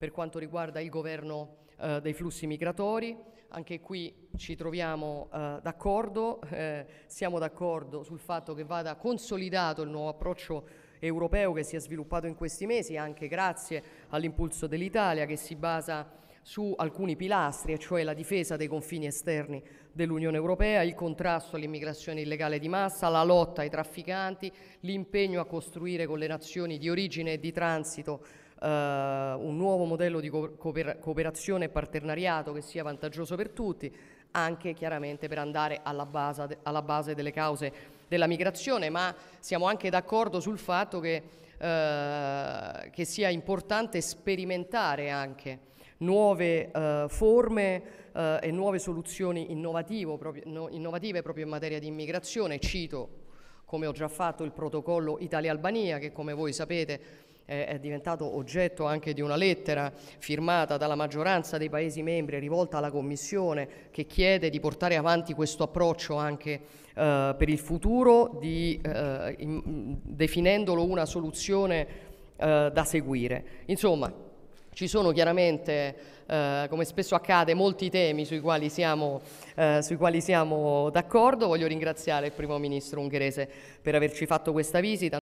Per quanto riguarda il governo eh, dei flussi migratori, anche qui ci troviamo eh, d'accordo, eh, siamo d'accordo sul fatto che vada consolidato il nuovo approccio europeo che si è sviluppato in questi mesi, anche grazie all'impulso dell'Italia che si basa su alcuni pilastri, e cioè la difesa dei confini esterni dell'Unione Europea, il contrasto all'immigrazione illegale di massa, la lotta ai trafficanti, l'impegno a costruire con le nazioni di origine e di transito Uh, un modello di cooperazione e partenariato che sia vantaggioso per tutti, anche chiaramente per andare alla base, alla base delle cause della migrazione, ma siamo anche d'accordo sul fatto che, eh, che, sia importante sperimentare anche nuove eh, forme eh, e nuove soluzioni proprio, no, innovative proprio in materia di immigrazione. Cito, come ho già fatto, il protocollo Italia-Albania che come voi sapete eh, è diventato oggetto anche di una lettera firmata dalla maggioranza dei Paesi membri rivolta alla Commissione che chiede di portare avanti questo approccio anche eh, per il futuro, di, eh, in, definendolo una soluzione eh, da seguire. Insomma, ci sono chiaramente, eh, come spesso accade, molti temi sui quali siamo, eh, siamo d'accordo. Voglio ringraziare il Primo Ministro ungherese per averci fatto questa visita.